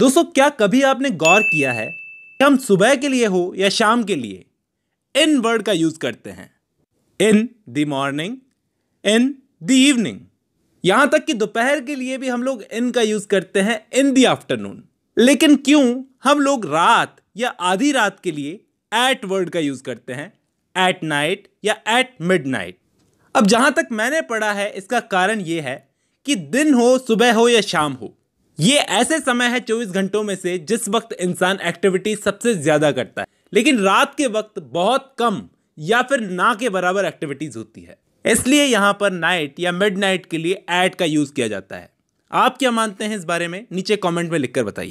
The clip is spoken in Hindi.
दोस्तों क्या कभी आपने गौर किया है कि हम सुबह के लिए हो या शाम के लिए इन वर्ड का यूज करते हैं in the morning in the evening यहां तक कि दोपहर के लिए भी हम लोग इन का यूज करते हैं इन द आफ्टरनून लेकिन क्यों हम लोग रात या आधी रात के लिए एट वर्ड का यूज करते हैं एट नाइट या एट नाइट अब जहां तक मैंने पढ़ा है इसका कारण यह है कि दिन हो सुबह हो या शाम हो ये ऐसे समय है 24 घंटों में से जिस वक्त इंसान एक्टिविटी सबसे ज़्यादा करता है लेकिन रात के वक्त बहुत कम या फिर ना के बराबर एक्टिविटीज़ होती है इसलिए यहां पर नाइट या मिड नाइट के लिए एड का यूज़ किया जाता है आप क्या मानते हैं इस बारे में नीचे कमेंट में लिखकर बताइए